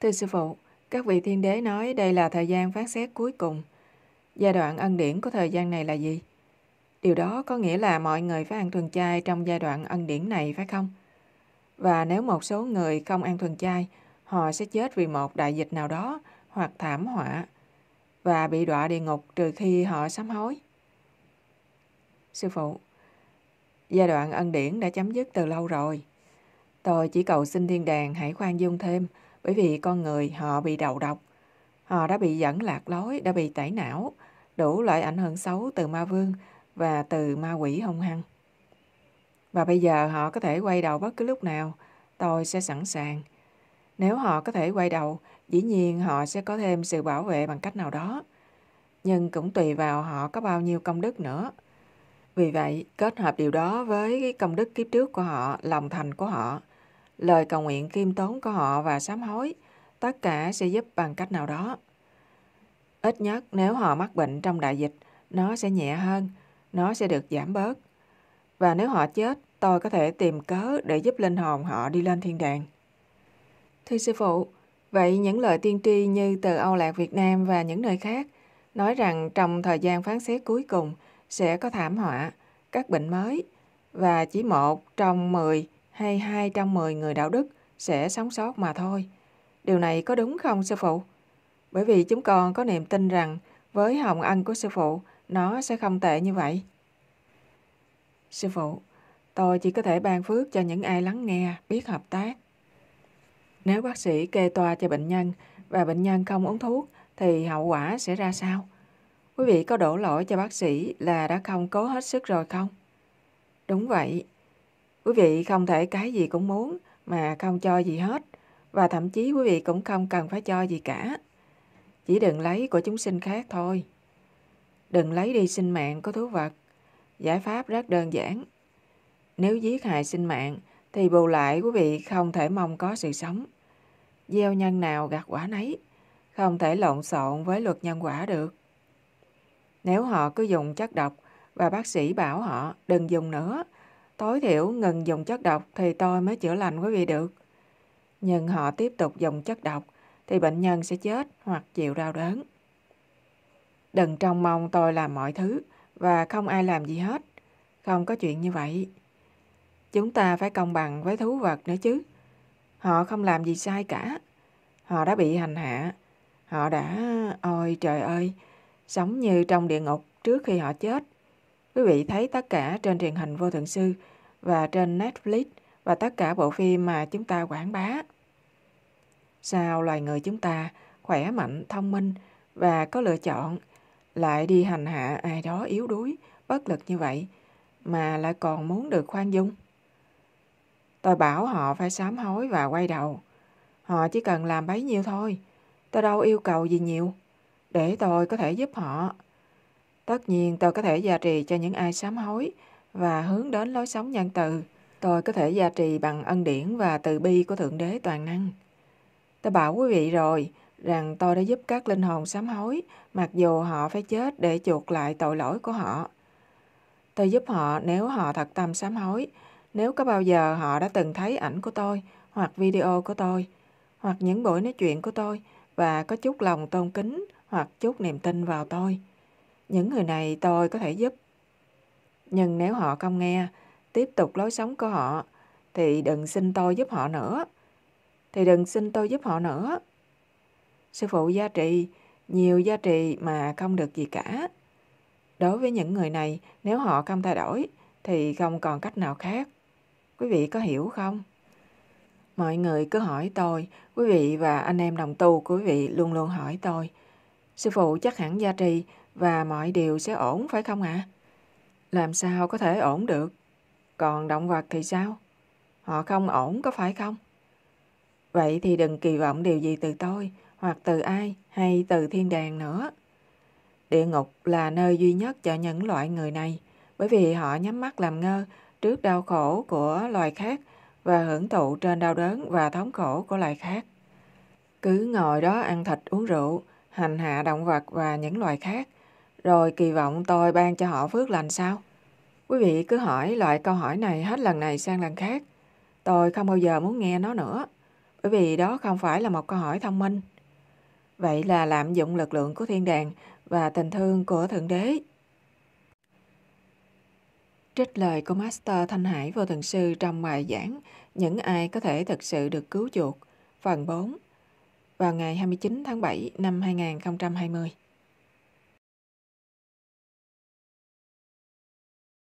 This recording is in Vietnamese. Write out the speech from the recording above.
Thưa sư phụ, các vị thiên đế nói đây là thời gian phán xét cuối cùng. Giai đoạn ân điển của thời gian này là gì? Điều đó có nghĩa là mọi người phải ăn thuần chay trong giai đoạn ân điển này phải không? Và nếu một số người không ăn thuần chay, họ sẽ chết vì một đại dịch nào đó hoặc thảm họa và bị đọa địa ngục trừ khi họ sám hối. Sư phụ, giai đoạn ân điển đã chấm dứt từ lâu rồi. Tôi chỉ cầu xin thiên đàng hãy khoan dung thêm bởi vì con người họ bị đầu độc. Họ đã bị dẫn lạc lối, đã bị tẩy não, đủ loại ảnh hưởng xấu từ ma vương và từ ma quỷ hung hăng. Và bây giờ họ có thể quay đầu bất cứ lúc nào, tôi sẽ sẵn sàng. Nếu họ có thể quay đầu, dĩ nhiên họ sẽ có thêm sự bảo vệ bằng cách nào đó. Nhưng cũng tùy vào họ có bao nhiêu công đức nữa. Vì vậy, kết hợp điều đó với công đức kiếp trước của họ, lòng thành của họ, lời cầu nguyện kiêm tốn của họ và sám hối, tất cả sẽ giúp bằng cách nào đó. Ít nhất nếu họ mắc bệnh trong đại dịch, nó sẽ nhẹ hơn, nó sẽ được giảm bớt. Và nếu họ chết, tôi có thể tìm cớ để giúp linh hồn họ đi lên thiên đàng. Thưa sư phụ, vậy những lời tiên tri như từ Âu Lạc Việt Nam và những nơi khác nói rằng trong thời gian phán xét cuối cùng sẽ có thảm họa, các bệnh mới và chỉ một trong 10 hay 2 trong 10 người đạo đức sẽ sống sót mà thôi. Điều này có đúng không sư phụ? Bởi vì chúng con có niềm tin rằng với hồng ân của sư phụ, nó sẽ không tệ như vậy. Sư phụ, tôi chỉ có thể ban phước cho những ai lắng nghe, biết hợp tác. Nếu bác sĩ kê toa cho bệnh nhân và bệnh nhân không uống thuốc thì hậu quả sẽ ra sao? Quý vị có đổ lỗi cho bác sĩ là đã không cố hết sức rồi không? Đúng vậy, Quý vị không thể cái gì cũng muốn mà không cho gì hết và thậm chí quý vị cũng không cần phải cho gì cả. Chỉ đừng lấy của chúng sinh khác thôi. Đừng lấy đi sinh mạng của thú vật. Giải pháp rất đơn giản. Nếu giết hại sinh mạng thì bù lại quý vị không thể mong có sự sống. Gieo nhân nào gặt quả nấy, không thể lộn xộn với luật nhân quả được. Nếu họ cứ dùng chất độc và bác sĩ bảo họ đừng dùng nữa tối thiểu ngừng dùng chất độc thì tôi mới chữa lành quý vị được. Nhưng họ tiếp tục dùng chất độc thì bệnh nhân sẽ chết hoặc chịu đau đớn. Đừng trông mong tôi làm mọi thứ và không ai làm gì hết. Không có chuyện như vậy. Chúng ta phải công bằng với thú vật nữa chứ. Họ không làm gì sai cả. Họ đã bị hành hạ. Họ đã... Ôi trời ơi! Sống như trong địa ngục trước khi họ chết – Quý vị thấy tất cả trên truyền hình vô thượng sư và trên Netflix và tất cả bộ phim mà chúng ta quảng bá. Sao loài người chúng ta khỏe mạnh, thông minh và có lựa chọn lại đi hành hạ ai đó yếu đuối, bất lực như vậy mà lại còn muốn được khoan dung? Tôi bảo họ phải sám hối và quay đầu. Họ chỉ cần làm bấy nhiêu thôi. Tôi đâu yêu cầu gì nhiều. Để tôi có thể giúp họ Tất nhiên tôi có thể gia trì cho những ai sám hối và hướng đến lối sống nhân từ. Tôi có thể gia trì bằng ân điển và từ bi của Thượng Đế Toàn Năng. Tôi bảo quý vị rồi rằng tôi đã giúp các linh hồn sám hối mặc dù họ phải chết để chuộc lại tội lỗi của họ. Tôi giúp họ nếu họ thật tâm sám hối, nếu có bao giờ họ đã từng thấy ảnh của tôi hoặc video của tôi hoặc những buổi nói chuyện của tôi và có chút lòng tôn kính hoặc chút niềm tin vào tôi. Những người này tôi có thể giúp. Nhưng nếu họ không nghe, tiếp tục lối sống của họ, thì đừng xin tôi giúp họ nữa. Thì đừng xin tôi giúp họ nữa. Sư phụ gia trị nhiều gia trị mà không được gì cả. Đối với những người này, nếu họ không thay đổi, thì không còn cách nào khác. Quý vị có hiểu không? Mọi người cứ hỏi tôi, quý vị và anh em đồng tu của quý vị luôn luôn hỏi tôi. Sư phụ chắc hẳn gia trị và mọi điều sẽ ổn phải không ạ? À? Làm sao có thể ổn được? Còn động vật thì sao? Họ không ổn có phải không? Vậy thì đừng kỳ vọng điều gì từ tôi, hoặc từ ai, hay từ thiên đàng nữa. Địa ngục là nơi duy nhất cho những loại người này, bởi vì họ nhắm mắt làm ngơ trước đau khổ của loài khác và hưởng thụ trên đau đớn và thống khổ của loài khác. Cứ ngồi đó ăn thịt uống rượu, hành hạ động vật và những loài khác, rồi kỳ vọng tôi ban cho họ phước lành sao? Quý vị cứ hỏi loại câu hỏi này hết lần này sang lần khác. Tôi không bao giờ muốn nghe nó nữa, bởi vì đó không phải là một câu hỏi thông minh. Vậy là lạm dụng lực lượng của thiên đàng và tình thương của Thượng Đế. Trích lời của Master Thanh Hải Vô Thần Sư trong bài giảng Những ai có thể thực sự được cứu chuộc, phần 4, vào ngày 29 tháng 7 năm 2020.